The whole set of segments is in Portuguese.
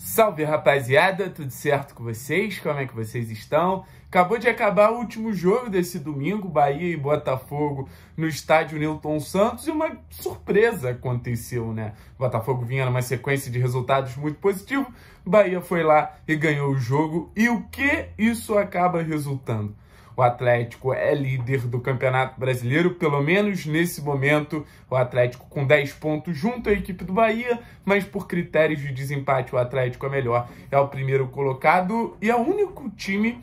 Salve rapaziada, tudo certo com vocês? Como é que vocês estão? Acabou de acabar o último jogo desse domingo, Bahia e Botafogo no estádio Newton Santos e uma surpresa aconteceu, né? O Botafogo vinha numa sequência de resultados muito positivos, Bahia foi lá e ganhou o jogo. E o que isso acaba resultando? O Atlético é líder do Campeonato Brasileiro, pelo menos nesse momento. O Atlético com 10 pontos junto à equipe do Bahia, mas por critérios de desempate, o Atlético é melhor. É o primeiro colocado e é o único time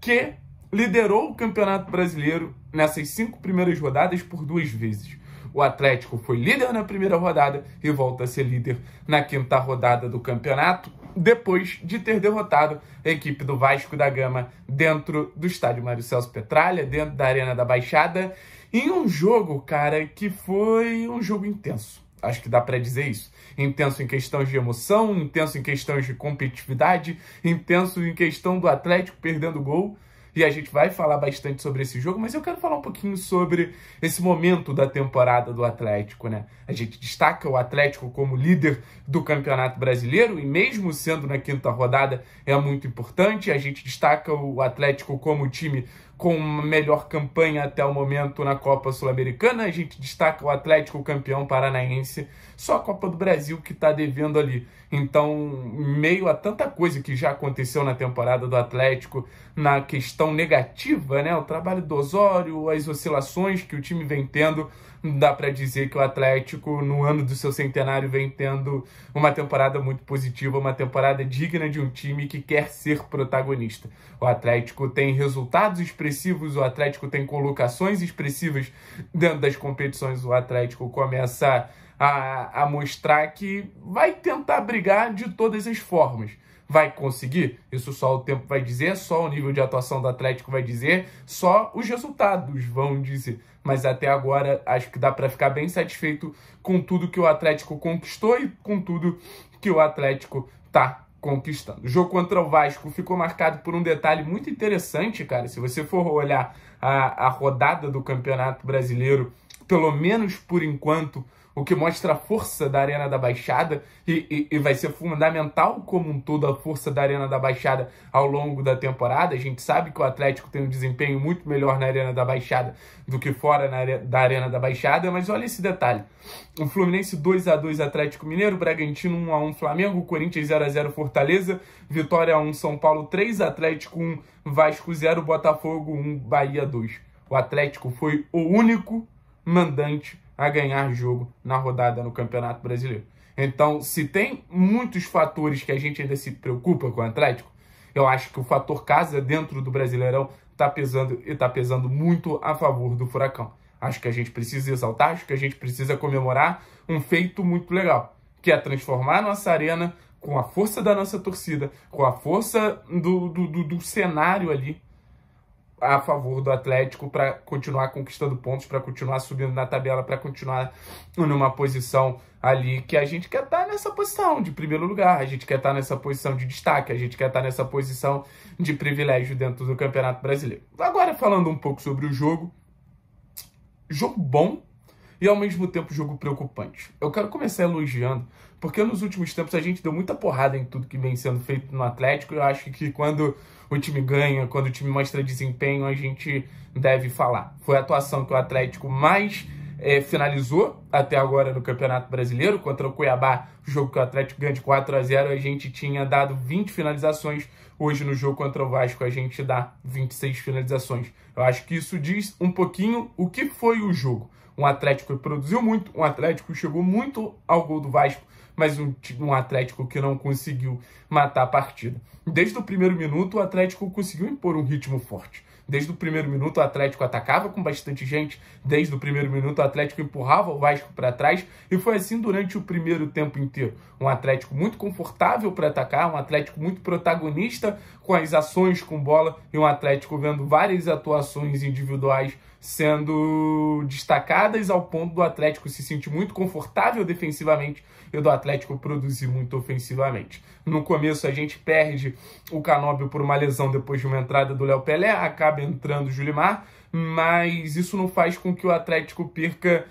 que liderou o Campeonato Brasileiro nessas cinco primeiras rodadas por duas vezes. O Atlético foi líder na primeira rodada e volta a ser líder na quinta rodada do campeonato depois de ter derrotado a equipe do Vasco da Gama dentro do estádio Mário Celso Petralha, dentro da Arena da Baixada, em um jogo, cara, que foi um jogo intenso. Acho que dá para dizer isso. Intenso em questões de emoção, intenso em questões de competitividade, intenso em questão do Atlético perdendo gol e a gente vai falar bastante sobre esse jogo, mas eu quero falar um pouquinho sobre esse momento da temporada do Atlético, né? A gente destaca o Atlético como líder do Campeonato Brasileiro e mesmo sendo na quinta rodada é muito importante, a gente destaca o Atlético como time com melhor campanha até o momento na Copa Sul-Americana. A gente destaca o Atlético campeão paranaense, só a Copa do Brasil que está devendo ali. Então, meio a tanta coisa que já aconteceu na temporada do Atlético, na questão negativa, né? O trabalho do Osório, as oscilações que o time vem tendo, dá para dizer que o Atlético, no ano do seu centenário, vem tendo uma temporada muito positiva, uma temporada digna de um time que quer ser protagonista. O Atlético tem resultados expressivos, o Atlético tem colocações expressivas dentro das competições, o Atlético começa a, a mostrar que vai tentar brigar de todas as formas. Vai conseguir? Isso só o tempo vai dizer, só o nível de atuação do Atlético vai dizer, só os resultados vão dizer. Mas até agora acho que dá para ficar bem satisfeito com tudo que o Atlético conquistou e com tudo que o Atlético tá conquistando. O jogo contra o Vasco ficou marcado por um detalhe muito interessante, cara. Se você for olhar a, a rodada do Campeonato Brasileiro, pelo menos por enquanto, o que mostra a força da Arena da Baixada e, e, e, vai ser fundamental como um todo a força da Arena da Baixada ao longo da temporada. A gente sabe que o Atlético tem um desempenho muito melhor na Arena da Baixada do que fora na, da Arena da Baixada, mas olha esse detalhe. O Fluminense 2 a 2 Atlético Mineiro, Bragantino 1 a 1 Flamengo, Corinthians 0 a 0 Fortaleza, Vitória 1 São Paulo 3, Atlético 1 Vasco 0, Botafogo 1 Bahia 2. O Atlético foi o único mandante a ganhar jogo na rodada no Campeonato Brasileiro. Então, se tem muitos fatores que a gente ainda se preocupa com o Atlético, eu acho que o fator casa dentro do Brasileirão está pesando e está pesando muito a favor do Furacão. Acho que a gente precisa exaltar, acho que a gente precisa comemorar um feito muito legal, que é transformar nossa arena com a força da nossa torcida, com a força do, do, do, do cenário ali, a favor do Atlético para continuar conquistando pontos, para continuar subindo na tabela, para continuar numa posição ali que a gente quer estar tá nessa posição de primeiro lugar, a gente quer estar tá nessa posição de destaque, a gente quer estar tá nessa posição de privilégio dentro do Campeonato Brasileiro. Agora falando um pouco sobre o jogo, jogo bom e ao mesmo tempo jogo preocupante. Eu quero começar elogiando, porque nos últimos tempos a gente deu muita porrada em tudo que vem sendo feito no Atlético. Eu acho que quando o time ganha, quando o time mostra desempenho, a gente deve falar. Foi a atuação que o Atlético mais é, finalizou até agora no Campeonato Brasileiro. Contra o Cuiabá, o jogo que o Atlético ganha de 4 a 0, a gente tinha dado 20 finalizações. Hoje, no jogo contra o Vasco, a gente dá 26 finalizações. Eu acho que isso diz um pouquinho o que foi o jogo. Um Atlético que produziu muito, um Atlético que chegou muito ao gol do Vasco, mas um, um Atlético que não conseguiu matar a partida. Desde o primeiro minuto, o Atlético conseguiu impor um ritmo forte. Desde o primeiro minuto, o Atlético atacava com bastante gente. Desde o primeiro minuto, o Atlético empurrava o Vasco para trás. E foi assim durante o primeiro tempo inteiro. Um Atlético muito confortável para atacar, um Atlético muito protagonista com as ações com bola e um Atlético vendo várias atuações individuais sendo destacadas ao ponto do Atlético se sentir muito confortável defensivamente e do Atlético produzir muito ofensivamente. No começo a gente perde o Canóbio por uma lesão depois de uma entrada do Léo Pelé, acaba entrando o Julimar, mas isso não faz com que o Atlético perca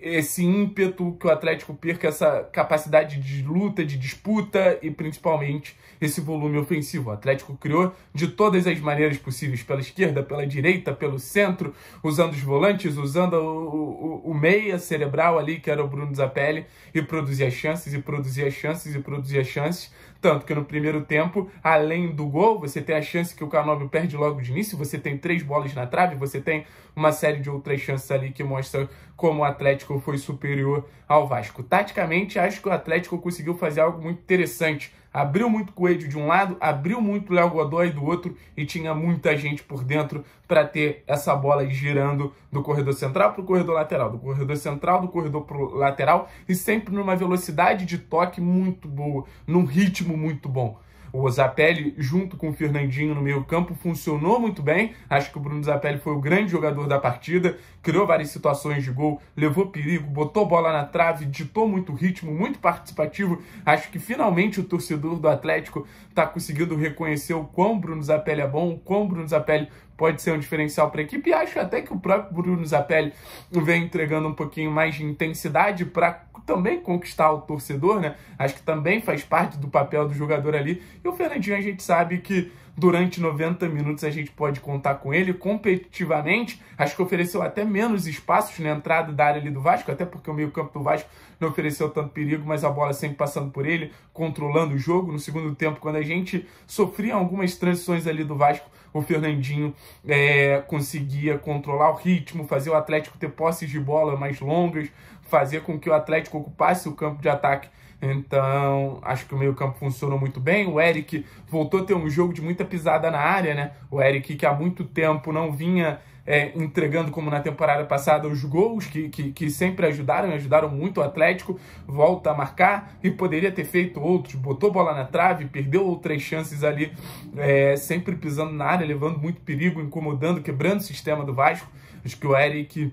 esse ímpeto que o Atlético perca essa capacidade de luta, de disputa e principalmente esse volume ofensivo. O Atlético criou de todas as maneiras possíveis, pela esquerda, pela direita, pelo centro, usando os volantes, usando o, o, o meia cerebral ali, que era o Bruno Zapelli, e produzia chances, e produzia chances, e produzia chances tanto que no primeiro tempo, além do gol, você tem a chance que o Canóbio perde logo de início, você tem três bolas na trave, você tem uma série de outras chances ali que mostra como o Atlético foi superior ao Vasco. Taticamente, acho que o Atlético conseguiu fazer algo muito interessante Abriu muito Coelho de um lado, abriu muito Léo Godoy do outro e tinha muita gente por dentro para ter essa bola girando do corredor central para o corredor lateral, do corredor central, do corredor para lateral e sempre numa velocidade de toque muito boa, num ritmo muito bom. O Zapelli, junto com o Fernandinho no meio campo, funcionou muito bem. Acho que o Bruno Zapelli foi o grande jogador da partida, criou várias situações de gol, levou perigo, botou bola na trave, ditou muito ritmo, muito participativo. Acho que finalmente o torcedor do Atlético está conseguindo reconhecer o quão Bruno Zapelli é bom, o quão Bruno Zapelli pode ser um diferencial para a equipe. E acho até que o próprio Bruno Zapelli vem entregando um pouquinho mais de intensidade para também conquistar o torcedor, né? Acho que também faz parte do papel do jogador ali. E o Fernandinho a gente sabe que durante 90 minutos a gente pode contar com ele competitivamente. Acho que ofereceu até menos espaços na entrada da área ali do Vasco, até porque o meio-campo do Vasco não ofereceu tanto perigo, mas a bola sempre passando por ele, controlando o jogo. No segundo tempo, quando a gente sofria algumas transições ali do Vasco, o Fernandinho é, conseguia controlar o ritmo, fazer o Atlético ter posses de bola mais longas, fazer com que o Atlético ocupasse o campo de ataque então, acho que o meio-campo funcionou muito bem. O Eric voltou a ter um jogo de muita pisada na área, né? O Eric, que há muito tempo não vinha é, entregando, como na temporada passada, os gols que, que, que, sempre ajudaram, ajudaram muito o Atlético, volta a marcar e poderia ter feito outros, botou bola na trave, perdeu outras chances ali, é, sempre pisando na área, levando muito perigo, incomodando, quebrando o sistema do Vasco. Acho que o Eric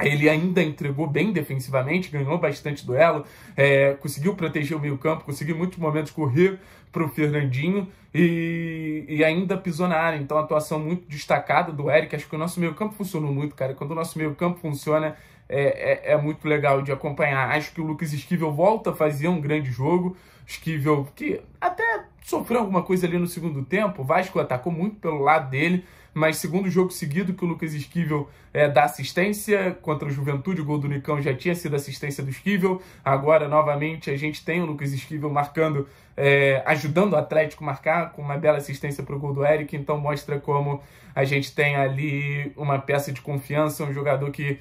ele ainda entregou bem defensivamente, ganhou bastante duelo, é, conseguiu proteger o meio-campo, conseguiu muitos momentos correr para o Fernandinho e, e, ainda pisou na área. Então, atuação muito destacada do Eric. Acho que o nosso meio-campo funcionou muito, cara. Quando o nosso meio-campo funciona, é, é, é, muito legal de acompanhar. Acho que o Lucas Esquivel volta a fazer um grande jogo. Esquivel, que até sofreu alguma coisa ali no segundo tempo, o Vasco atacou muito pelo lado dele mas segundo jogo seguido que o Lucas Esquivel é, dá assistência contra o Juventude, o gol do Nicão já tinha sido assistência do Esquivel, agora novamente a gente tem o Lucas Esquivel marcando, é, ajudando o Atlético marcar com uma bela assistência para o gol do Eric, então mostra como a gente tem ali uma peça de confiança, um jogador que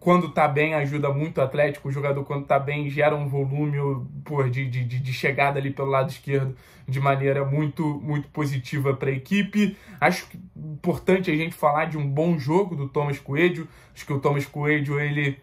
quando tá bem ajuda muito o Atlético, o jogador quando tá bem gera um volume por, de, de, de chegada ali pelo lado esquerdo de maneira muito, muito positiva para a equipe. Acho importante a gente falar de um bom jogo do Thomas Coelho. Acho que o Thomas Coelho, ele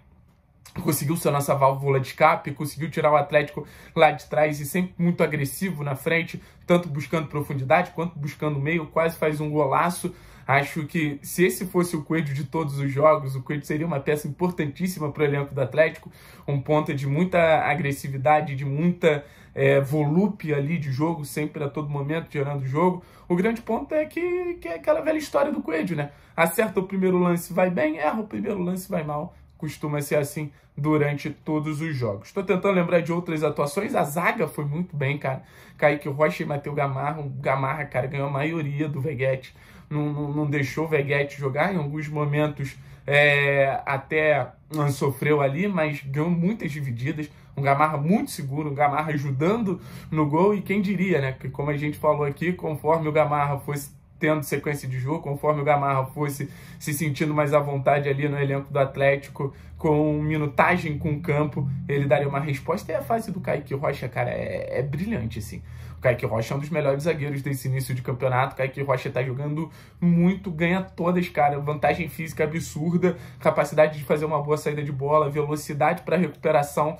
conseguiu ser nossa válvula de escape, conseguiu tirar o Atlético lá de trás e sempre muito agressivo na frente, tanto buscando profundidade quanto buscando meio, quase faz um golaço. Acho que se esse fosse o Coelho de todos os jogos, o Coelho seria uma peça importantíssima para o elenco do Atlético, um ponta de muita agressividade, de muita é, volúpia ali de jogo, sempre a todo momento gerando jogo. O grande ponto é que, que é aquela velha história do Coelho, né? Acerta o primeiro lance, vai bem, erra o primeiro lance, vai mal costuma ser assim durante todos os jogos. Estou tentando lembrar de outras atuações. A zaga foi muito bem, cara. Kaique Rocha e Matheus Gamarra. O Gamarra, cara, ganhou a maioria do Veguete. Não, não, não deixou o Veguete jogar. Em alguns momentos é, até sofreu ali, mas ganhou muitas divididas. Um Gamarra muito seguro, um Gamarra ajudando no gol. E quem diria, né? Que como a gente falou aqui, conforme o Gamarra fosse tendo sequência de jogo, conforme o Gamarra fosse se sentindo mais à vontade ali no elenco do Atlético, com minutagem com campo, ele daria uma resposta. E a fase do Kaique Rocha, cara, é, é brilhante, assim. O Kaique Rocha é um dos melhores zagueiros desse início de campeonato. O Kaique Rocha tá jogando muito, ganha todas, cara. Vantagem física absurda, capacidade de fazer uma boa saída de bola, velocidade para recuperação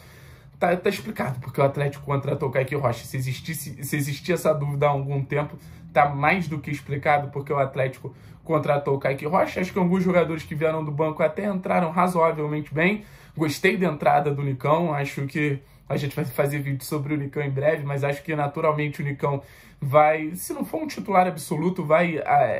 tá, tá explicado porque o Atlético contratou o Kaique Rocha. Se, existisse, se existia essa dúvida há algum tempo, tá mais do que explicado porque o Atlético contratou o Kaique Rocha. Acho que alguns jogadores que vieram do banco até entraram razoavelmente bem. Gostei da entrada do Nicão, acho que a gente vai fazer vídeo sobre o Unicão em breve, mas acho que naturalmente o Unicão vai, se não for um titular absoluto, vai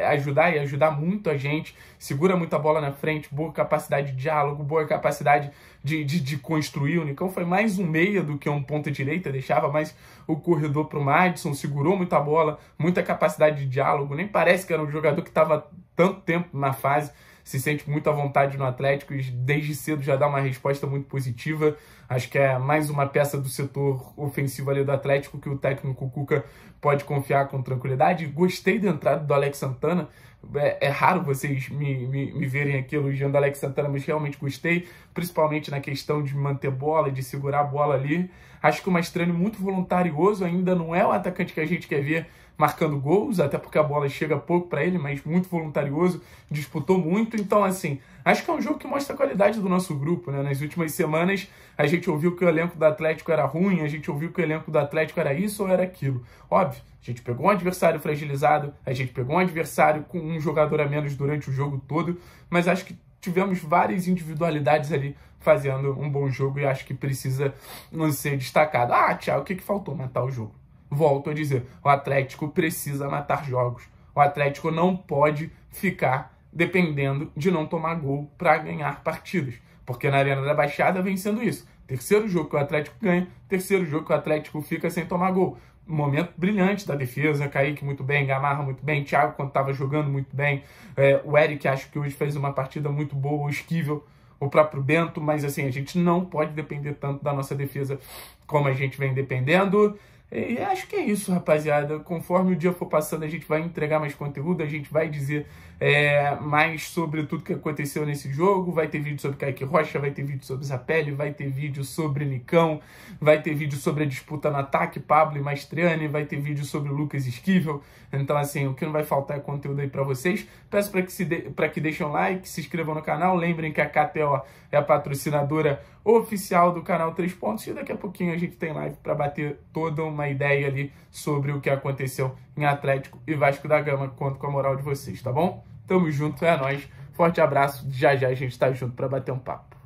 ajudar e ajudar muito a gente. Segura muita bola na frente, boa capacidade de diálogo, boa capacidade de, de, de construir. O Unicão foi mais um meia do que um ponta direita, deixava mais o corredor para o Madison, segurou muita bola, muita capacidade de diálogo. Nem parece que era um jogador que estava tanto tempo na fase se sente muito à vontade no Atlético e desde cedo já dá uma resposta muito positiva. Acho que é mais uma peça do setor ofensivo ali do Atlético que o técnico Cuca pode confiar com tranquilidade. Gostei da entrada do Alex Santana. É, é raro vocês me, me, me, verem aqui elogiando o Alex Santana, mas realmente gostei, principalmente na questão de manter bola, de segurar a bola ali. Acho que o Mastrani muito voluntarioso ainda não é o atacante que a gente quer ver marcando gols, até porque a bola chega pouco para ele, mas muito voluntarioso, disputou muito. Então, assim, acho que é um jogo que mostra a qualidade do nosso grupo. Né? Nas últimas semanas, a gente ouviu que o elenco do Atlético era ruim, a gente ouviu que o elenco do Atlético era isso ou era aquilo. Óbvio, a gente pegou um adversário fragilizado, a gente pegou um adversário com um jogador a menos durante o jogo todo, mas acho que tivemos várias individualidades ali fazendo um bom jogo e acho que precisa não ser destacado. Ah, Tiago o que, que faltou matar o jogo? Volto a dizer, o Atlético precisa matar jogos. O Atlético não pode ficar dependendo de não tomar gol para ganhar partidas. Porque na Arena da Baixada vem sendo isso. Terceiro jogo que o Atlético ganha, terceiro jogo que o Atlético fica sem tomar gol. Momento brilhante da defesa, Kaique muito bem, Gamarra muito bem, Thiago quando estava jogando muito bem, é, o Eric acho que hoje fez uma partida muito boa, o Esquivel, o próprio Bento, mas assim, a gente não pode depender tanto da nossa defesa como a gente vem dependendo. E acho que é isso, rapaziada. Conforme o dia for passando, a gente vai entregar mais conteúdo, a gente vai dizer é, mais sobre tudo que aconteceu nesse jogo. Vai ter vídeo sobre Kaique Rocha, vai ter vídeo sobre Zapelli, vai ter vídeo sobre Nicão, vai ter vídeo sobre a disputa no ataque, Pablo e Mastriani, vai ter vídeo sobre Lucas Esquivel. Então, assim, o que não vai faltar é conteúdo aí para vocês. Peço para que, se de... Pra que deixem um like, se inscrevam no canal. Lembrem que a KTO é a patrocinadora oficial do canal Três Pontos. E daqui a pouquinho a gente tem live para bater toda uma uma ideia ali sobre o que aconteceu em Atlético e Vasco da Gama. Conto com a moral de vocês, tá bom? Tamo junto, é nóis. Forte abraço, já já a gente tá junto para bater um papo.